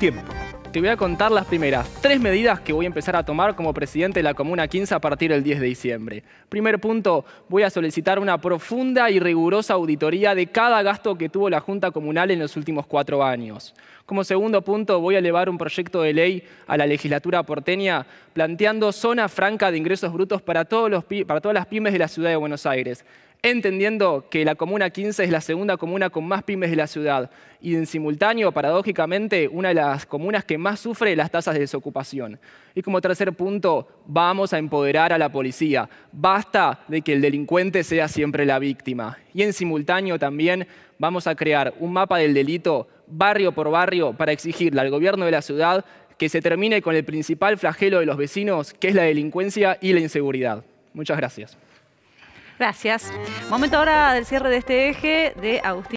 tiempo. Te voy a contar las primeras tres medidas que voy a empezar a tomar como presidente de la Comuna 15 a partir del 10 de diciembre. Primer punto, voy a solicitar una profunda y rigurosa auditoría de cada gasto que tuvo la Junta Comunal en los últimos cuatro años. Como segundo punto, voy a elevar un proyecto de ley a la legislatura porteña planteando zona franca de ingresos brutos para, todos los, para todas las pymes de la ciudad de Buenos Aires entendiendo que la Comuna 15 es la segunda comuna con más pymes de la ciudad y en simultáneo, paradójicamente, una de las comunas que más sufre las tasas de desocupación. Y como tercer punto, vamos a empoderar a la policía. Basta de que el delincuente sea siempre la víctima. Y en simultáneo también vamos a crear un mapa del delito barrio por barrio para exigirle al gobierno de la ciudad que se termine con el principal flagelo de los vecinos, que es la delincuencia y la inseguridad. Muchas gracias. Gracias. Momento ahora del cierre de este eje de Agustín.